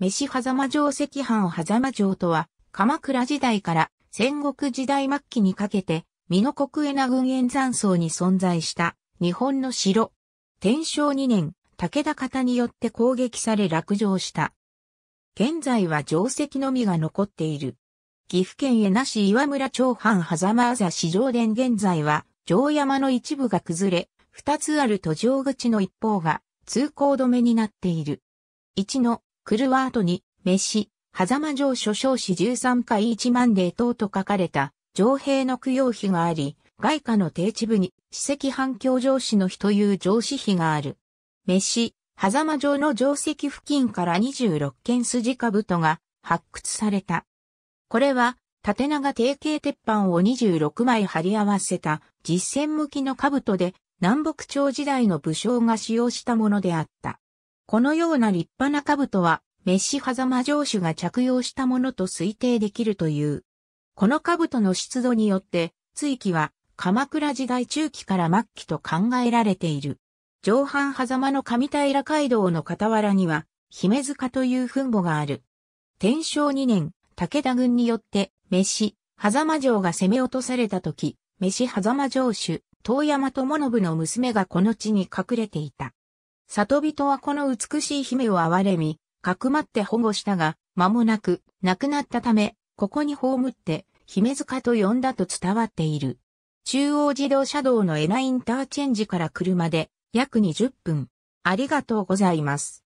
飯狭間城赤藩を狭間城とは、鎌倉時代から戦国時代末期にかけて、美濃国江名郡沿山層に存在した日本の城。天正2年、武田方によって攻撃され落城した。現在は城石のみが残っている。岐阜県江な市岩村町藩狭間あざ市城殿現在は、城山の一部が崩れ、二つある途上口の一方が通行止めになっている。一のクルワートに、飯、狭間城諸将士13回1万例等と書かれた、城兵の供養碑があり、外貨の定置部に、史跡反響城市の日という城市碑がある。飯、狭間城の城石付近から26件筋兜が発掘された。これは、縦長定型鉄板を26枚貼り合わせた実践向きの兜で、南北朝時代の武将が使用したものであった。このような立派な兜は、メッシ狭間城主が着用したものと推定できるという。この兜の出土によって、追記は鎌倉時代中期から末期と考えられている。上半狭間の上平街道の傍らには、姫塚という墳墓がある。天正2年、武田軍によって、飯、狭間城が攻め落とされた時、飯狭間城主、遠山智信の娘がこの地に隠れていた。里人はこの美しい姫を憐れみ、かくまって保護したが、間もなく、亡くなったため、ここに葬って、姫塚と呼んだと伝わっている。中央自動車道のエナインターチェンジから車で、約20分。ありがとうございます。